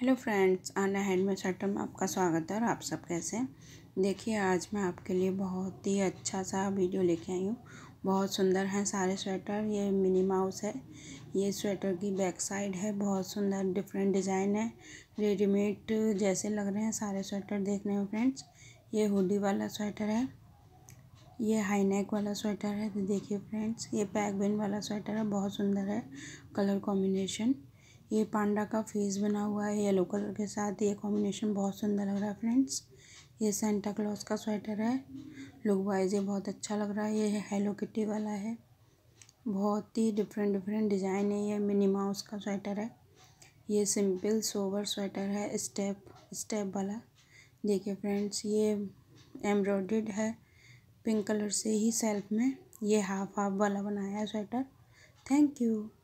hello friends आना handmade item में आपका स्वागत है और आप सब कैसे हैं देखिए आज मैं आपके लिए बहुत ही अच्छा सा वीडियो लेके आई हूँ बहुत सुंदर हैं सारे स्वेटर ये मिनी माउस है ये स्वेटर की बैक साइड है बहुत सुंदर डिफरेंट डिज़ाइन है रेडीमेड जैसे लग रहे हैं सारे स्वेटर देख रहे हो फ्रेंड्स ये हुडी वाला स्वेटर है ये हाई नेक वाला स्वेटर है तो देखिए फ्रेंड्स ये पैकबिन वाला स्वेटर है बहुत सुंदर है कलर कॉम्बिनेशन ये पांडा का फेस बना हुआ है येलो कलर के साथ ये कॉम्बिनेशन बहुत सुंदर लग रहा है फ्रेंड्स ये सेंटा क्लॉज का स्वेटर है लुक वाइज ये बहुत अच्छा लग रहा है ये हेलो किटी वाला है बहुत ही डिफरेंट डिफरेंट डिज़ाइन है ये मिनी माउस का स्वेटर है ये सिंपल सोवर स्वेटर है स्टेप स्टेप वाला देखिए फ्रेंड्स ये एम्ब्रॉयड है पिंक कलर से ही सेल्फ में ये हाफ हाफ वाला बनाया है स्वेटर थैंक यू